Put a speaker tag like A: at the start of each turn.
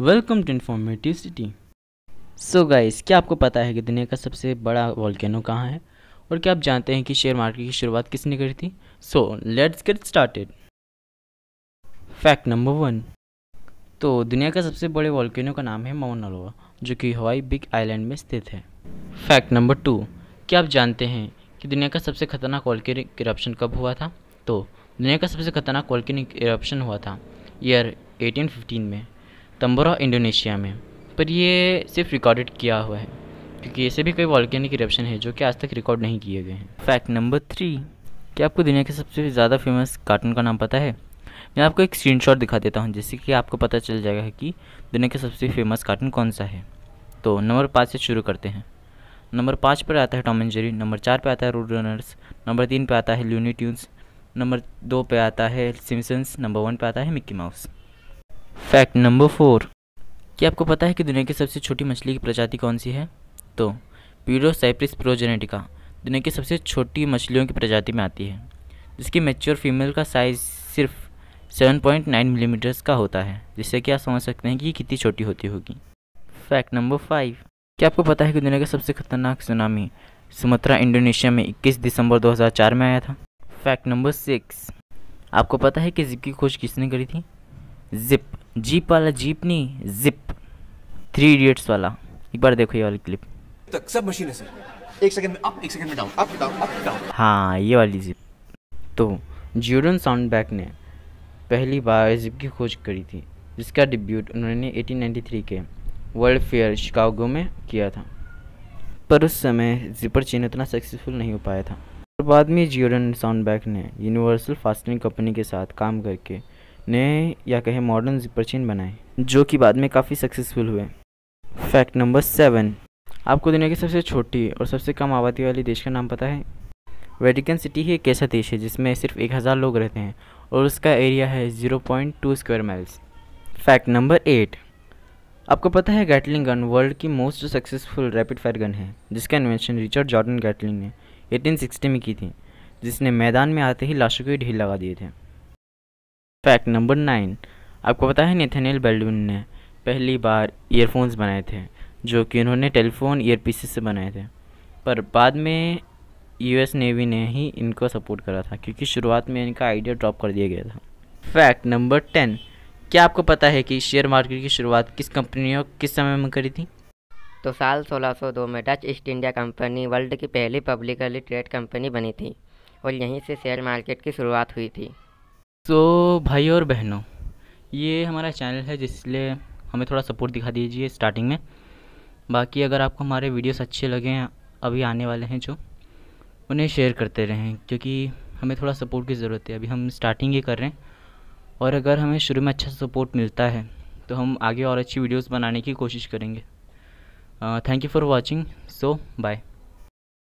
A: welcome to informative city so guys क्या आपको पता है कि दुनिया का सबसे बड़ा वॉल्केनो कहाँ है और क्या आप जानते हैं कि शेयर मार्केट की शुरुआत किसने करी थी so let's get started fact number one तो दुनिया का सबसे बड़े वॉल्केनो का नाम है माउनालोआ जो कि हवाई बिग आइलैंड में स्थित है फैक्ट नंबर टू क्या आप जानते हैं कि दुनिया का सबसे खतरनाक वॉल्केनिक इरप्शन कब हुआ था तो दुनिया का सबसे खतरनाक वॉल्केनिक इरप्शन हुआ था ईयर 1815 में तम्बोरा इंडोनेशिया में पर ये सिर्फ रिकॉर्डेड किया हुआ है क्योंकि ऐसे भी कई वॉल्केनिक इरप्शन है जो कि आज तक रिकॉर्ड नहीं किए गए हैं फैक्ट नंबर थ्री क्या आपको दुनिया के सबसे ज़्यादा फेमस कार्टून का नाम पता है मैं आपको एक स्क्रीनशॉट दिखा देता हूँ जिससे कि आपको पता चल जाएगा कि दुनिया का सबसे फेमस कार्टून कौन सा है तो नंबर पाँच से शुरू करते हैं नंबर पाँच पर आता है टॉम एंड जेरी नंबर चार पर आता है रोड रनर्स नंबर तीन पर आता है ल्यूनी ट्यून्स नंबर दो पर आता है सिमसन्स नंबर वन पर आता है Mickey Mouse fact number four क्या आपको पता है कि दुनिया की सबसे छोटी मछली की प्रजाति कौन सी है तो साइप्रिस प्रोजेनेटिका दुनिया की सबसे छोटी मछलियों की प्रजाति में आती है जिसकी मेच्योर फीमेल का साइज सिर्फ 7.9 मिलीमीटर्स का होता है जिससे कि आप समझ सकते हैं कि ये कितनी छोटी होती होगी फैक्ट नंबर फाइव क्या आपको पता है कि दुनिया का सबसे खतरनाक सुनामी सुमत्रा इंडोनेशिया में 21 दिसंबर 2004 में आया था फैक्ट नंबर सिक्स आपको पता है कि जिप की खोज किसने करी थी जिप जीप वाला जीप नहीं जिप थ्री इडियट्स वाला एक बार देखो ये वाली क्लिप तक सब मशीन है सर एक सेकंड में अप एक सेकंड में down up down up down हाँ ये वाली जिप तो जियोडन साउंड बैक ने पहली बार जिप की खोज करी थी जिसका डिब्यूट उन्होंने 1893 के वर्ल्ड फेयर शिकागो में किया था पर उस समय जिपर चेन उतना सक्सेसफुल नहीं हो पाया था और बाद में जियोरन साउंड बैक ने यूनिवर्सल फास्टनिंग कंपनी के साथ काम करके नए या कहें मॉडर्न जिपर चेन बनाए जो कि बाद में काफ़ी सक्सेसफुल हुए फैक्ट नंबर सेवन आपको दुनिया की सबसे छोटी और सबसे कम आबादी वाले देश का नाम पता है वेटिकन सिटी ही एक ऐसा देश है जिसमें सिर्फ एक हज़ार लोग रहते हैं और उसका एरिया है zero point two square miles fact number eight आपको पता है गैटलिंग गन वर्ल्ड की most successful rapid fire gun है जिसका इन्वेंशन रिचर्ड जॉर्डन गैटलिंग ने एटीन में की थी जिसने मैदान में आते ही लाशों के ढील लगा दिए थे फैक्ट नंबर नाइन आपको पता है नेथेनियल बेल्डविन ने पहली बार ईयरफोन्स बनाए थे जो कि उन्होंने टेलीफोन ईयर से बनाए थे पर बाद में यूएस नेवी ने ही इनको सपोर्ट करा था क्योंकि शुरुआत में इनका आइडिया ड्रॉप कर दिया गया था फैक्ट नंबर टेन क्या आपको पता है कि शेयर मार्केट की शुरुआत किस कंपनी ने किस समय में करी थी तो साल 1602 में Dutch East India Company world की पहली पब्लिकली ट्रेड कंपनी बनी थी और यहीं से शेयर मार्केट की शुरुआत हुई थी तो भाई और बहनों ये हमारा चैनल है जिसलिए हमें थोड़ा सपोर्ट दिखा दीजिए स्टार्टिंग में बाकी अगर आपको हमारे वीडियोस अच्छे लगे हैं अभी आने वाले हैं जो उन्हें शेयर करते रहें क्योंकि हमें थोड़ा सपोर्ट की ज़रूरत है अभी हम स्टार्टिंग ही कर रहे हैं और अगर हमें शुरू में अच्छा सपोर्ट मिलता है तो हम आगे और अच्छी वीडियोज़ बनाने की कोशिश करेंगे thank you for watching so bye